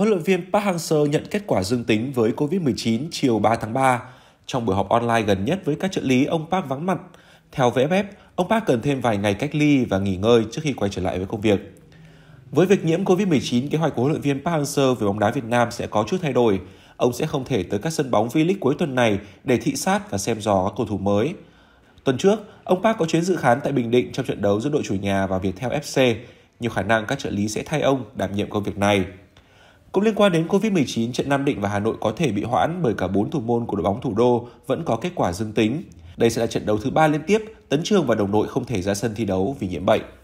huấn luyện viên Park Hang-seo nhận kết quả dương tính với COVID-19 chiều 3 tháng 3. Trong buổi họp online gần nhất với các trợ lý, ông Park vắng mặt. Theo VFF, ông Park cần thêm vài ngày cách ly và nghỉ ngơi trước khi quay trở lại với công việc. Với việc nhiễm COVID-19, kế hoạch của huấn luyện viên Park Hang-seo về bóng đá Việt Nam sẽ có chút thay đổi. Ông sẽ không thể tới các sân bóng V-League cuối tuần này để thị sát và xem dò các cầu thủ mới. Tuần trước, ông Park có chuyến dự khán tại Bình Định trong trận đấu giữa đội chủ nhà và Viettel FC. Nhiều khả năng các trợ lý sẽ thay ông đảm nhiệm công việc này. Cũng liên quan đến Covid-19, trận Nam Định và Hà Nội có thể bị hoãn bởi cả 4 thủ môn của đội bóng thủ đô vẫn có kết quả dương tính. Đây sẽ là trận đấu thứ 3 liên tiếp, Tấn Trường và đồng đội không thể ra sân thi đấu vì nhiễm bệnh.